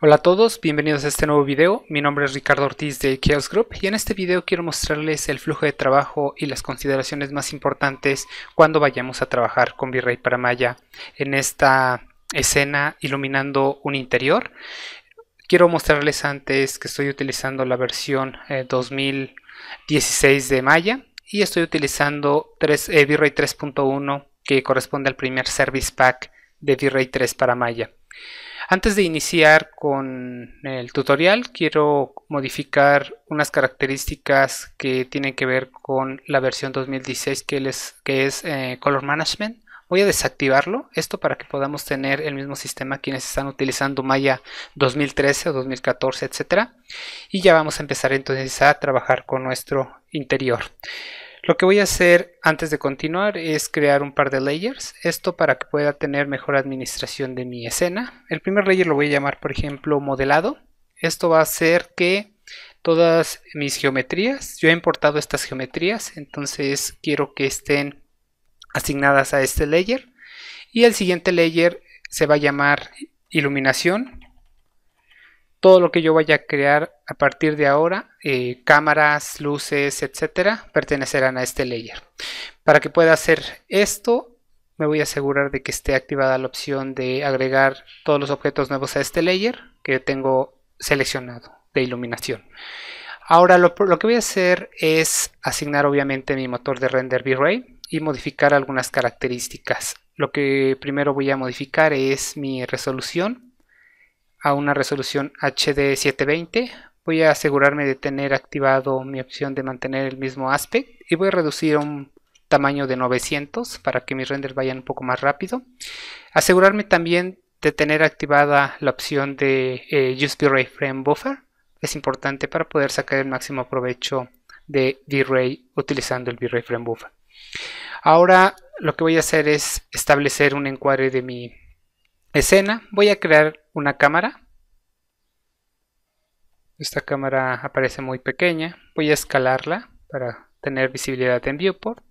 Hola a todos, bienvenidos a este nuevo video, mi nombre es Ricardo Ortiz de Chaos Group y en este video quiero mostrarles el flujo de trabajo y las consideraciones más importantes cuando vayamos a trabajar con V-Ray para Maya en esta escena iluminando un interior. Quiero mostrarles antes que estoy utilizando la versión 2016 eh, de Maya y estoy utilizando eh, V-Ray 3.1 que corresponde al primer Service Pack de V-Ray 3 para Maya. Antes de iniciar con el tutorial, quiero modificar unas características que tienen que ver con la versión 2016 que, les, que es eh, Color Management. Voy a desactivarlo, esto para que podamos tener el mismo sistema quienes están utilizando Maya 2013 o 2014, etc. Y ya vamos a empezar entonces a trabajar con nuestro interior. Lo que voy a hacer antes de continuar es crear un par de layers, esto para que pueda tener mejor administración de mi escena. El primer layer lo voy a llamar por ejemplo modelado, esto va a hacer que todas mis geometrías, yo he importado estas geometrías, entonces quiero que estén asignadas a este layer. Y el siguiente layer se va a llamar iluminación todo lo que yo vaya a crear a partir de ahora, eh, cámaras, luces, etcétera, pertenecerán a este layer. Para que pueda hacer esto, me voy a asegurar de que esté activada la opción de agregar todos los objetos nuevos a este layer que tengo seleccionado de iluminación. Ahora lo, lo que voy a hacer es asignar obviamente mi motor de render V-Ray y modificar algunas características. Lo que primero voy a modificar es mi resolución a una resolución HD 720 voy a asegurarme de tener activado mi opción de mantener el mismo aspect y voy a reducir un tamaño de 900 para que mis renders vayan un poco más rápido asegurarme también de tener activada la opción de eh, ray Frame Buffer es importante para poder sacar el máximo provecho de V-Ray utilizando el V-Ray Frame Buffer ahora lo que voy a hacer es establecer un encuadre de mi escena voy a crear una cámara. Esta cámara aparece muy pequeña. Voy a escalarla para tener visibilidad en viewport.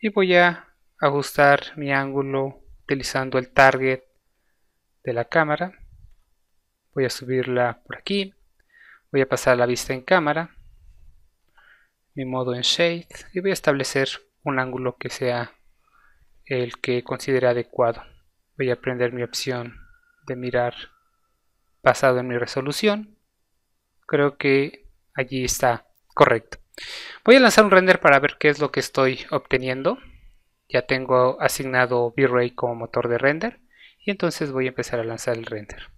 Y voy a ajustar mi ángulo utilizando el target de la cámara. Voy a subirla por aquí. Voy a pasar la vista en cámara. Mi modo en shade. Y voy a establecer un ángulo que sea el que considere adecuado. Voy a prender mi opción de mirar basado en mi resolución. Creo que allí está correcto. Voy a lanzar un render para ver qué es lo que estoy obteniendo. Ya tengo asignado V-Ray como motor de render. Y entonces voy a empezar a lanzar el render.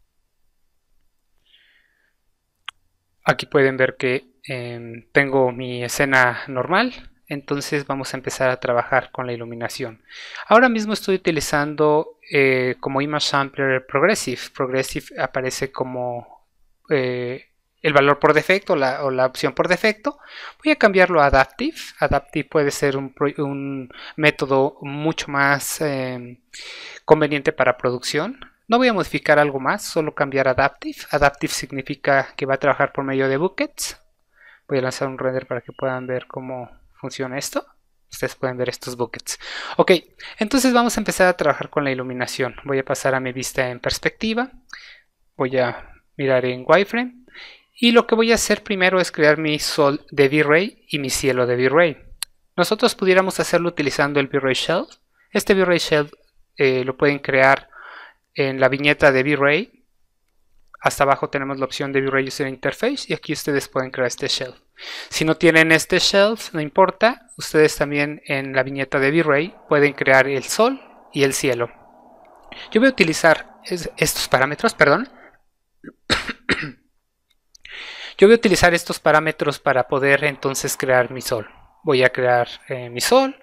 Aquí pueden ver que em, tengo mi escena normal entonces vamos a empezar a trabajar con la iluminación. Ahora mismo estoy utilizando eh, como Image Sampler Progressive. Progressive aparece como eh, el valor por defecto o la opción por defecto. Voy a cambiarlo a Adaptive. Adaptive puede ser un, método mucho más em, conveniente para producción. No voy a modificar algo más, solo cambiar Adaptive. Adaptive significa que va a trabajar por medio de buckets. Voy a lanzar un render para que puedan ver cómo funciona esto. Ustedes pueden ver estos buckets. Ok, entonces vamos a empezar a trabajar con la iluminación. Voy a pasar a mi vista en perspectiva. Voy a mirar en wireframe. Y lo que voy a hacer primero es crear mi sol de V-Ray y mi cielo de V-Ray. Nosotros pudiéramos hacerlo utilizando el V-Ray Shell. Este V-Ray Shell eh, lo pueden crear en la viñeta de V-Ray hasta abajo tenemos la opción de ray User Interface y aquí ustedes pueden crear este shell. Si no tienen este shell, no importa, ustedes también en la viñeta de V-Ray pueden crear el sol y el cielo. Yo voy a utilizar estos parámetros, perdón. Yo voy a utilizar estos parámetros para poder entonces crear mi sol. Voy a crear eh, mi sol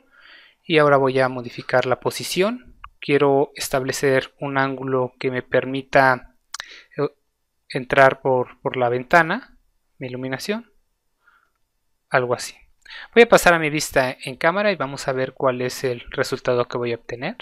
y ahora voy a modificar la posición. Quiero establecer un ángulo que me permita eh, entrar por, la ventana, mi iluminación, algo así. Voy a pasar a mi vista en cámara y vamos a ver cuál es el resultado que voy a obtener.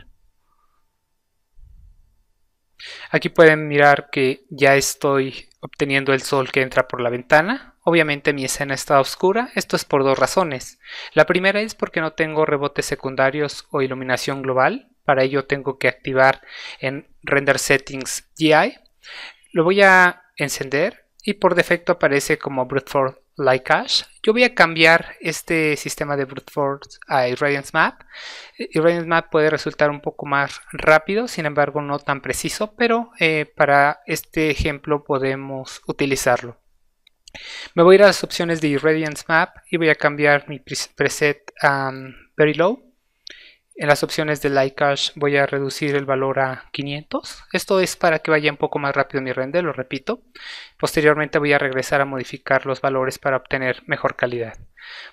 Aquí pueden mirar que ya estoy obteniendo el sol que entra por la ventana. Obviamente mi escena está oscura, esto es por dos razones. La primera es porque no tengo rebotes secundarios o iluminación global, para ello tengo que activar en Render Settings GI lo voy a encender y por defecto aparece como brute force like Yo voy a cambiar este sistema de brute force a irradiance map. Irradiance map puede resultar un poco más rápido, sin embargo no tan preciso, pero eh, para este ejemplo podemos utilizarlo. Me voy a ir a las opciones de irradiance map y voy a cambiar mi preset a um, very low en las opciones de Light Cache voy a reducir el valor a 500. Esto es para que vaya un poco más rápido mi render, lo repito. Posteriormente voy a regresar a modificar los valores para obtener mejor calidad.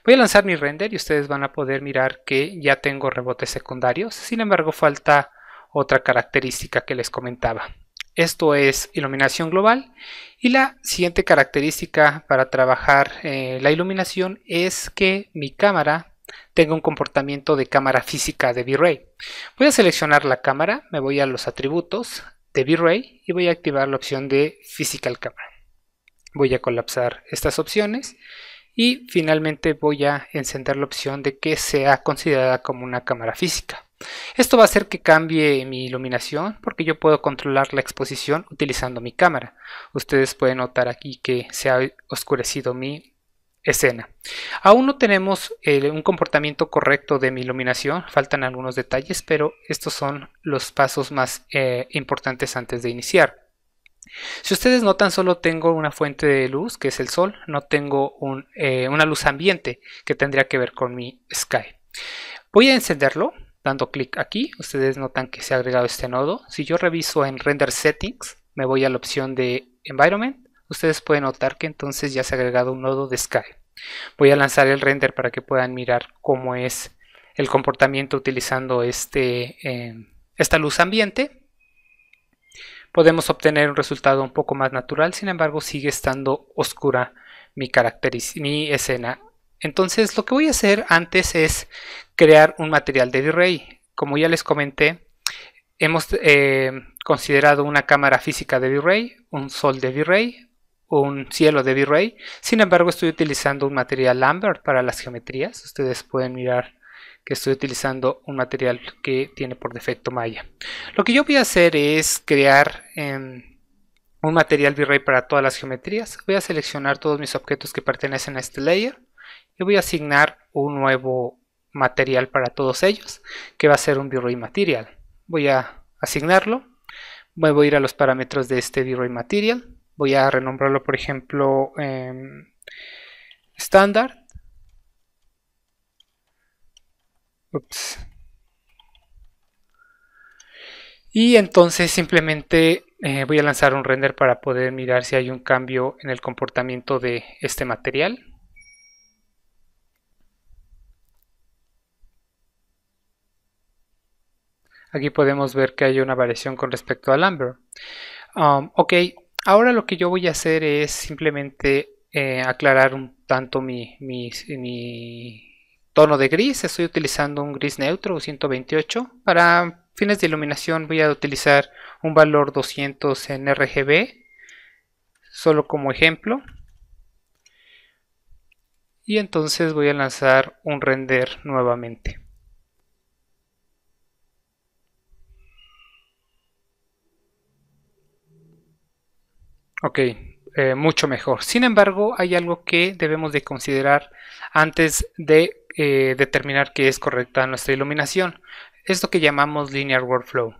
Voy a lanzar mi render y ustedes van a poder mirar que ya tengo rebotes secundarios. Sin embargo, falta otra característica que les comentaba. Esto es iluminación global y la siguiente característica para trabajar eh, la iluminación es que mi cámara tengo un comportamiento de cámara física de V-Ray. Voy a seleccionar la cámara, me voy a los atributos de V-Ray y voy a activar la opción de Physical Camera. Voy a colapsar estas opciones y finalmente voy a encender la opción de que sea considerada como una cámara física. Esto va a hacer que cambie mi iluminación porque yo puedo controlar la exposición utilizando mi cámara. Ustedes pueden notar aquí que se ha oscurecido mi escena. Aún no tenemos eh, un comportamiento correcto de mi iluminación, faltan algunos detalles, pero estos son los pasos más eh, importantes antes de iniciar. Si ustedes notan, solo tengo una fuente de luz, que es el sol, no tengo eh, una luz ambiente que tendría que ver con mi sky. Voy a encenderlo dando clic aquí, ustedes notan que se ha agregado este nodo. Si yo reviso en Render Settings, me voy a la opción de Environment ustedes pueden notar que entonces ya se ha agregado un nodo de Sky. Voy a lanzar el render para que puedan mirar cómo es el comportamiento utilizando este, em, esta luz ambiente. Podemos obtener un resultado un poco más natural, sin embargo sigue estando oscura mi, mi escena. Entonces lo que voy a hacer antes es crear un material de V-Ray. Como ya les comenté, hemos eh, considerado una cámara física de V-Ray, un sol de V-Ray, un cielo de V-Ray. Sin embargo, estoy utilizando un material Lambert para las geometrías. Ustedes pueden mirar que estoy utilizando un material que tiene por defecto Maya. Lo que yo voy a hacer es crear em, un material V-Ray para todas las geometrías. Voy a seleccionar todos mis objetos que pertenecen a este layer y voy a asignar un nuevo material para todos ellos que va a ser un V-Ray Material. Voy a asignarlo. voy a ir a los parámetros de este V-Ray Material voy a renombrarlo por ejemplo estándar em, Y entonces simplemente eh, voy a lanzar un render para poder mirar si hay un cambio en el comportamiento de este material. Aquí podemos ver que hay una variación con respecto al Amber. Um, ok. ok, Ahora lo que yo voy a hacer es simplemente eh, aclarar un tanto mi, mi, tono de gris. Estoy utilizando un gris neutro, 128. Para fines de iluminación voy a utilizar un valor 200 en RGB, solo como ejemplo. Y entonces voy a lanzar un render nuevamente. Ok, eh, mucho mejor. Sin embargo, hay algo que debemos de considerar antes de eh, determinar que es correcta nuestra iluminación. Esto que llamamos linear workflow.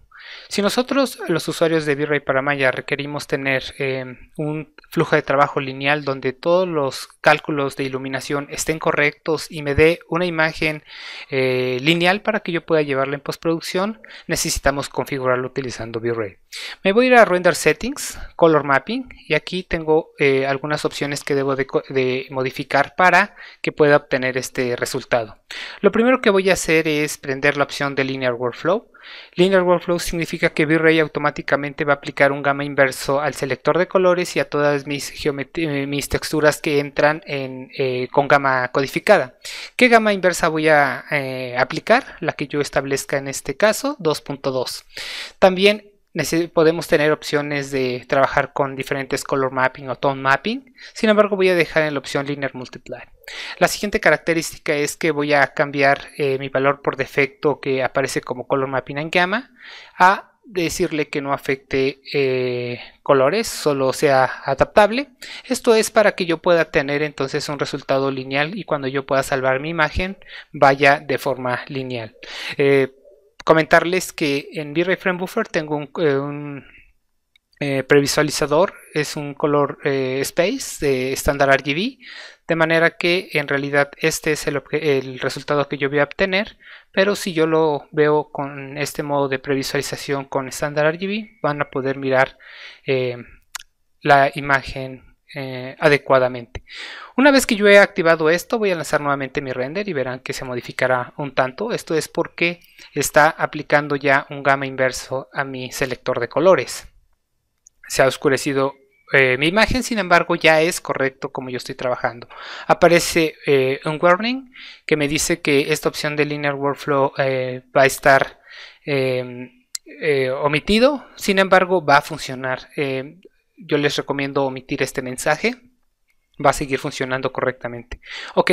Si nosotros, los usuarios de V-Ray para Maya, requerimos tener em, un flujo de trabajo lineal donde todos los cálculos de iluminación estén correctos y me dé una imagen eh, lineal para que yo pueda llevarla en postproducción, necesitamos configurarlo utilizando V-Ray. Me voy a ir a Render Settings, Color Mapping, y aquí tengo eh, algunas opciones que debo de modificar para que pueda obtener este resultado. Lo primero que voy a hacer es prender la opción de Linear Workflow Linear Workflow significa que V-Ray automáticamente va a aplicar un gamma inverso al selector de colores y a todas mis, eh, texturas que entran eh, con gama codificada. ¿Qué gamma inversa voy a eh, aplicar? La que yo establezca en este caso, 2.2. También podemos tener opciones de trabajar con diferentes color mapping o tone mapping. Sin embargo, voy a dejar en la opción linear multiply. La siguiente característica es que voy a cambiar eh, mi valor por defecto que aparece como color mapping en gamma a decirle que no afecte eh, colores, solo sea adaptable. Esto es para que yo pueda tener entonces un resultado lineal y cuando yo pueda salvar mi imagen vaya de forma lineal. Eh, comentarles que en V-Ray Frame Buffer tengo un, eh, eh, previsualizador, es un color eh, space de estándar RGB, de manera que en realidad este es el, el, resultado que yo voy a obtener, pero si yo lo veo con este modo de previsualización con estándar RGB, van a poder mirar la imagen eh, adecuadamente. Una vez que yo he activado esto, voy a lanzar nuevamente mi render y verán que se modificará un tanto. Esto es porque está aplicando ya un gama inverso a mi selector de colores. Se ha oscurecido eh, mi imagen, sin embargo, ya es correcto como yo estoy trabajando. Aparece eh, un warning que me dice que esta opción de Linear Workflow va a estar... omitido, sin embargo va a funcionar yo les recomiendo omitir este mensaje. Va a seguir funcionando correctamente. Ok,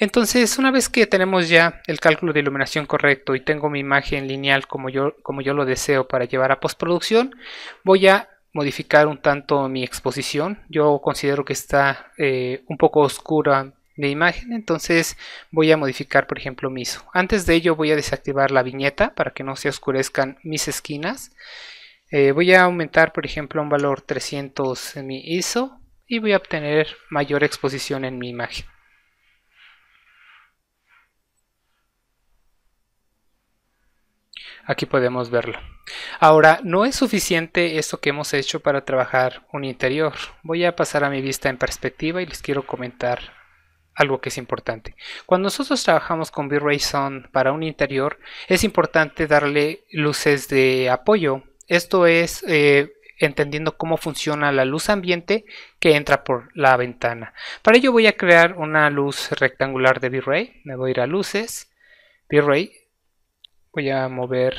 entonces una vez que tenemos ya el cálculo de iluminación correcto y tengo mi imagen lineal como yo, como yo lo deseo para llevar a postproducción, voy a modificar un tanto mi exposición. Yo considero que está eh, un poco oscura mi imagen, entonces voy a modificar por ejemplo mi ISO. Antes de ello voy a desactivar la viñeta para que no se oscurezcan mis esquinas eh, voy a aumentar, por ejemplo, un valor 300 en mi ISO y voy a obtener mayor exposición en mi imagen. Aquí podemos verlo. Ahora, no es suficiente esto que hemos hecho para trabajar un interior. Voy a pasar a mi vista en perspectiva y les quiero comentar algo que es importante. Cuando nosotros trabajamos con V-Ray Sun para un interior, es importante darle luces de apoyo esto es eh, entendiendo cómo funciona la luz ambiente que entra por la ventana. Para ello voy a crear una luz rectangular de V-Ray. Me voy a ir a luces, V-Ray. Voy a mover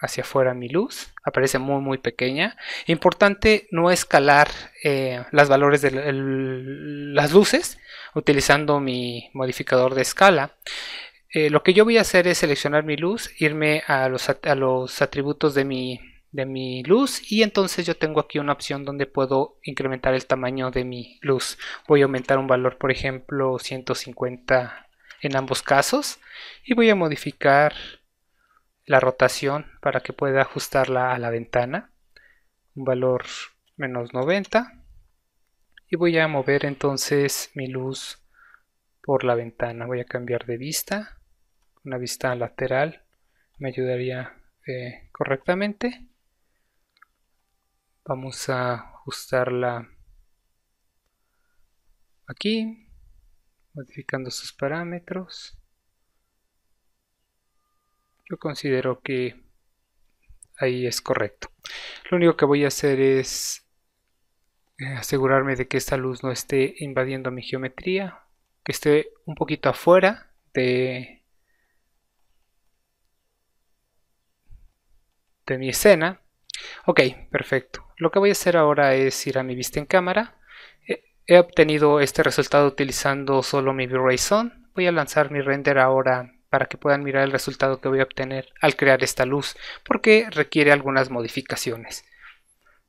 hacia afuera mi luz. Aparece muy muy pequeña. Importante no escalar eh, los valores de las luces utilizando mi modificador de escala. Eh, lo que yo voy a hacer es seleccionar mi luz, irme a los atributos de mi de mi luz y entonces yo tengo aquí una opción donde puedo incrementar el tamaño de mi luz voy a aumentar un valor por ejemplo 150 en ambos casos y voy a modificar la rotación para que pueda ajustarla a la ventana un valor menos 90 y voy a mover entonces mi luz por la ventana voy a cambiar de vista una vista lateral me ayudaría eh, correctamente vamos a ajustarla aquí modificando sus parámetros yo considero que ahí es correcto lo único que voy a hacer es eh, asegurarme de que esta luz no esté invadiendo mi geometría que esté un poquito afuera de de mi escena Ok, perfecto. Lo que voy a hacer ahora es ir a mi vista en cámara. He obtenido este resultado utilizando solo mi V-Ray Voy a lanzar mi render ahora para que puedan mirar el resultado que voy a obtener al crear esta luz, porque requiere algunas modificaciones.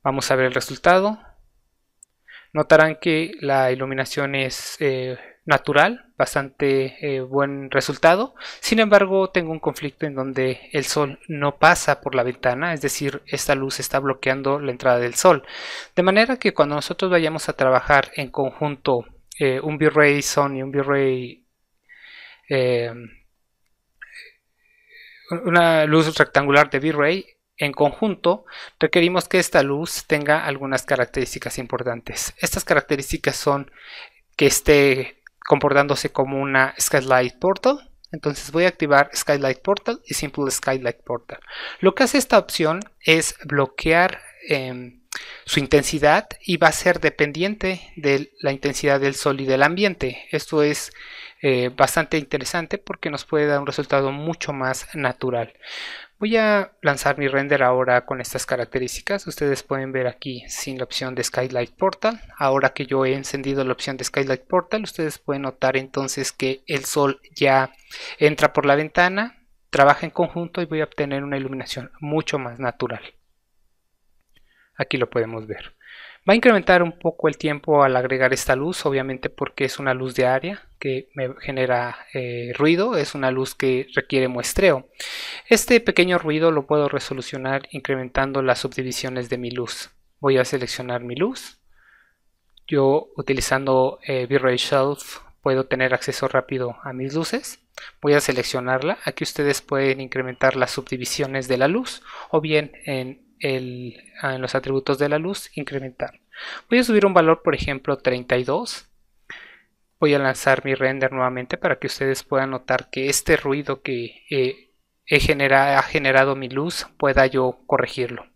Vamos a ver el resultado. Notarán que la iluminación es eh, natural, bastante eh, buen resultado. Sin embargo, tengo un conflicto en donde el sol no pasa por la ventana, es decir, esta luz está bloqueando la entrada del sol. De manera que cuando nosotros vayamos a trabajar en conjunto eh, un V-Ray Sun y un V-Ray... Eh, una luz rectangular de V-Ray en conjunto, requerimos que esta luz tenga algunas características importantes. Estas características son que esté comportándose como una Skylight Portal. Entonces voy a activar Skylight Portal y Simple Skylight Portal. Lo que hace esta opción es bloquear em, su intensidad y va a ser dependiente de la intensidad del sol y del ambiente. Esto es eh, bastante interesante porque nos puede dar un resultado mucho más natural. Voy a lanzar mi render ahora con estas características. Ustedes pueden ver aquí sin la opción de Skylight Portal. Ahora que yo he encendido la opción de Skylight Portal, ustedes pueden notar entonces que el sol ya entra por la ventana, trabaja en conjunto y voy a obtener una iluminación mucho más natural. Aquí lo podemos ver. Va a incrementar un poco el tiempo al agregar esta luz, obviamente porque es una luz de área que me genera eh, ruido, es una luz que requiere muestreo. Este pequeño ruido lo puedo resolucionar incrementando las subdivisiones de mi luz. Voy a seleccionar mi luz. Yo utilizando eh, ray Shelf puedo tener acceso rápido a mis luces. Voy a seleccionarla. Aquí ustedes pueden incrementar las subdivisiones de la luz o bien en en ah, los atributos de la luz, incrementar. Voy a subir un valor, por ejemplo, 32. Voy a lanzar mi render nuevamente para que ustedes puedan notar que este ruido que eh, he generado ha generado mi luz pueda yo corregirlo.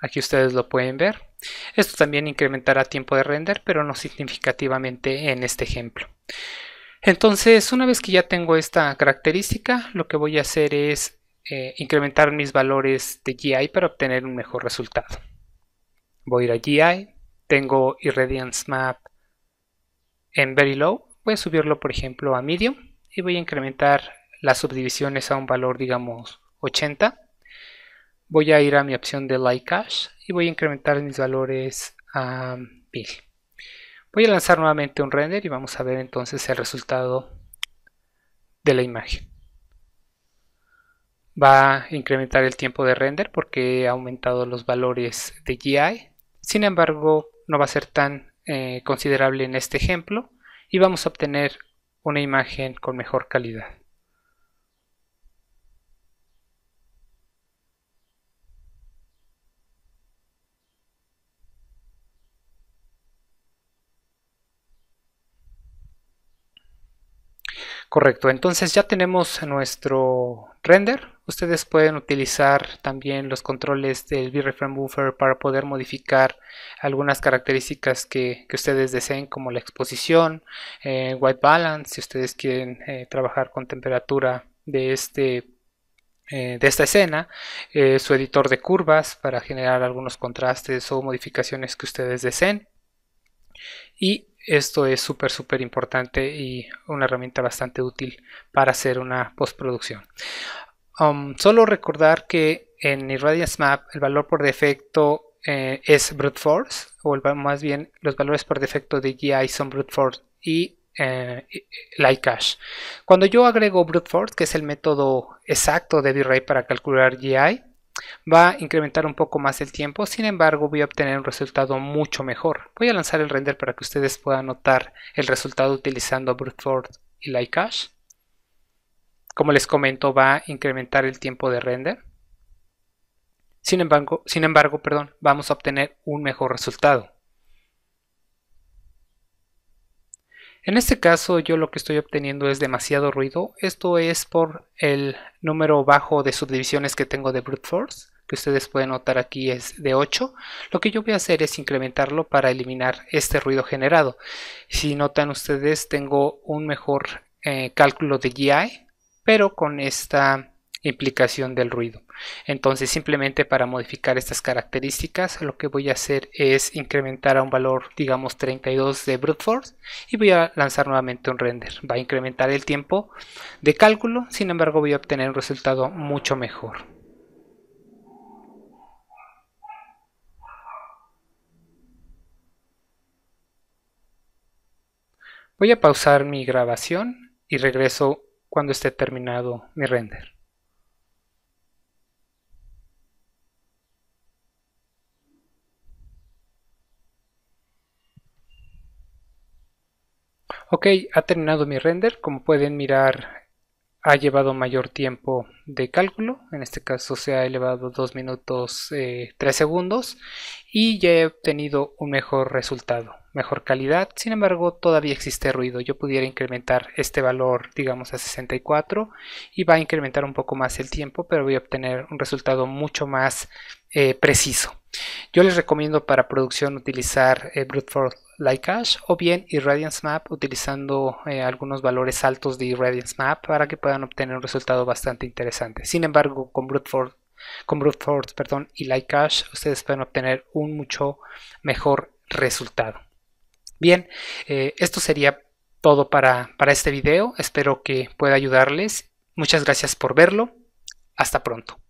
Aquí ustedes lo pueden ver. Esto también incrementará tiempo de render, pero no significativamente en este ejemplo. Entonces, una vez que ya tengo esta característica, lo que voy a hacer es eh, incrementar mis valores de GI para obtener un mejor resultado. Voy a ir a GI, tengo Irradiance Map en Very Low, voy a subirlo por ejemplo a Medium y voy a incrementar las subdivisiones a un valor digamos 80. Voy a ir a mi opción de Light Cache y voy a incrementar mis valores a 1000. Um, Voy a lanzar nuevamente un render y vamos a ver entonces el resultado de la imagen. Va a incrementar el tiempo de render porque he aumentado los valores de GI. Sin embargo, no va a ser tan eh, considerable en este ejemplo y vamos a obtener una imagen con mejor calidad. Correcto, entonces ya tenemos nuestro render. Ustedes pueden utilizar también los controles del Frame Buffer para poder modificar algunas características que, ustedes deseen, como la exposición, eh, white balance, si ustedes quieren eh, trabajar con temperatura de este eh, de esta escena, su editor de curvas para generar algunos contrastes o modificaciones que ustedes deseen. Y esto es súper, súper importante y una herramienta bastante útil para hacer una postproducción. Um, solo recordar que en Irradiance Map el valor por defecto eh, es brute force, o más bien los valores por defecto de GI son brute force y eh, light cache. Cuando yo agrego brute force, que es el método exacto de V-Ray para calcular GI, va a incrementar un poco más el tiempo, sin embargo voy a obtener un resultado mucho mejor. Voy a lanzar el render para que ustedes puedan notar el resultado utilizando Bruteford y Lightcache. Como les comento, va a incrementar el tiempo de render. Sin embargo, sin embargo perdón, vamos a obtener un mejor resultado. En este caso yo lo que estoy obteniendo es demasiado ruido. Esto es por el número bajo de subdivisiones que tengo de brute force, que ustedes pueden notar aquí es de 8. Lo que yo voy a hacer es incrementarlo para eliminar este ruido generado. Si notan ustedes tengo un mejor eh, cálculo de GI, pero con esta implicación del ruido. Entonces simplemente para modificar estas características lo que voy a hacer es incrementar a un valor digamos 32 de brute force y voy a lanzar nuevamente un render. Va a incrementar el tiempo de cálculo, sin embargo voy a obtener un resultado mucho mejor. Voy a pausar mi grabación y regreso cuando esté terminado mi render. Ok, ha terminado mi render, como pueden mirar ha llevado mayor tiempo de cálculo, en este caso se ha elevado 2 minutos 3 eh, segundos y ya he obtenido un mejor resultado, mejor calidad, sin embargo todavía existe ruido, yo pudiera incrementar este valor digamos a 64 y va a incrementar un poco más el tiempo, pero voy a obtener un resultado mucho más eh, preciso. Yo les recomiendo para producción utilizar eh, brute Likeash o bien Irradiance Map utilizando eh, algunos valores altos de Irradiance Map para que puedan obtener un resultado bastante interesante. Sin embargo, con Brute Force, con brute force perdón, y Likeash ustedes pueden obtener un mucho mejor resultado. Bien, eh, esto sería todo para, para este video. Espero que pueda ayudarles. Muchas gracias por verlo. Hasta pronto.